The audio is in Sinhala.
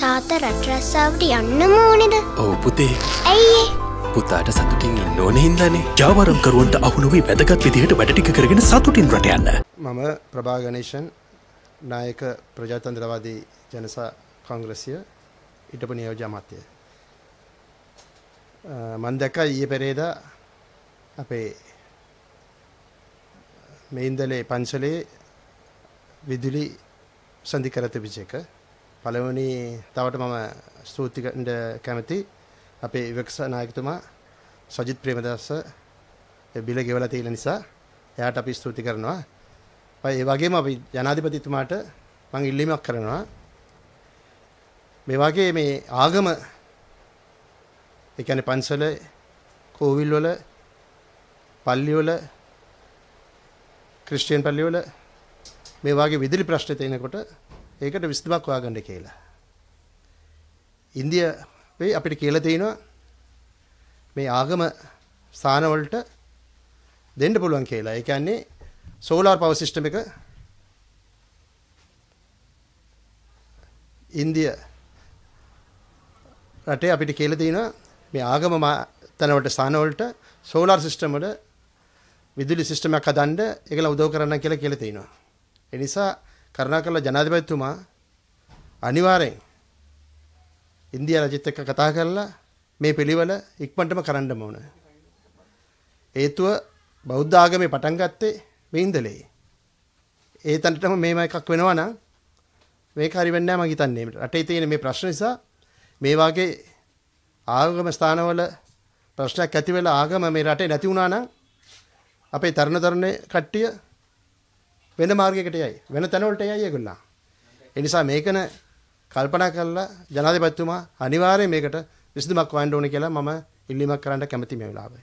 තාත රටරස්සාාවට යන්න මෝනෙද ඔව පුතේ ඇයි පුතාට සතුටින් ඉන්න ඕන හින්දනේ ජාවරම් කරුවන්ට අහුණුවේ වැදගත් විදිහට වැඩටික කරගෙන සතුටින් රට යන්න මම ප්‍රභාගනේෂන් නායක ප්‍රජාතන්ත්‍රවාදී ජනසා කංග්‍රසිය ඉටපු නියෝජ අමත්‍යය මන්දැක ඊය පෙරේද අපේ මෙයින්දලේ පංසලේ විදුලි සඳි කරතිබිච එක පළවෙනි තවට මම ස්තුතිකට කැමති අපේ විවක්ෂ නායකතුමා සජිත් ප්‍රේමදාස බිල ගෙවලා තියෙන නිසා එයාට අපි ස්තුති කරනවා. ඒ වගේම අපි ජනාධිපතිතුමාට මම ඉල්ලීමක් කරනවා. මේ වගේ මේ ආගම ඒ කියන්නේ පන්සල කෝවිල් වල පල්ලි වල ක්‍රිස්තියානි පල්ලි වල මේ වගේ විදුලි ප්‍රශ්න තේනකොට ඒකට විසඳුමක් හොයාගන්න කියලා. ඉන්දියාවේ අපිට කියලා තිනවා මේ ආගම ස්ථානවලට දෙන්න පුළුවන් කියලා. ඒ කියන්නේ සෝලාර් පවර් සිස්ටම් එක ඉන්දිය රටේ අපිට කියලා තිනවා මේ ආගම තැනවලට ස්ථානවලට සෝලාර් සිස්ටම් වල විදුලි සිස්ටම් එකක් හදන්න ඒකලා උදව් කරන්න කියලා කියලා තිනවා. ඒ නිසා කරුණාකරලා ජනාධිපතිතුමා අනිවාර්යෙන් ඉන්දියා රජෙත් එක්ක කතා කරලා මේ පිළිවෙල ඉක්මනටම කරන්නම ඕන. හේතුව බෞද්ධ ආගමේ පටන් ගත්තේ මේ ඉඳලේ. ඒ තැනටම මේම එකක් වෙනවා නම් මේක හරි වෙන්නේ නැහැ මම හිතන්නේ. රටේ තියෙන මේ ප්‍රශ්න නිසා මේ වාගේ ආගම ස්ථානවල ප්‍රශ්නයක් ඇති වෙලා ආගම මේ රටේ නැති වුණා නම් අපේ තරුණ තරුණ කට්ටිය වෙන මාර්ගයකට යයි. වෙන තැනවලට යයි ඒගොල්ලෝ. ඒ නිසා මේකන කල්පනා කරලා ජනාධිපතිතුමා අනිවාර්යයෙන් මේකට විසඳුමක් හොයන්න ඕනේ කියලා මම ඉල්ලීමක් කරන්න කැමතියි මේ වෙලාවේ.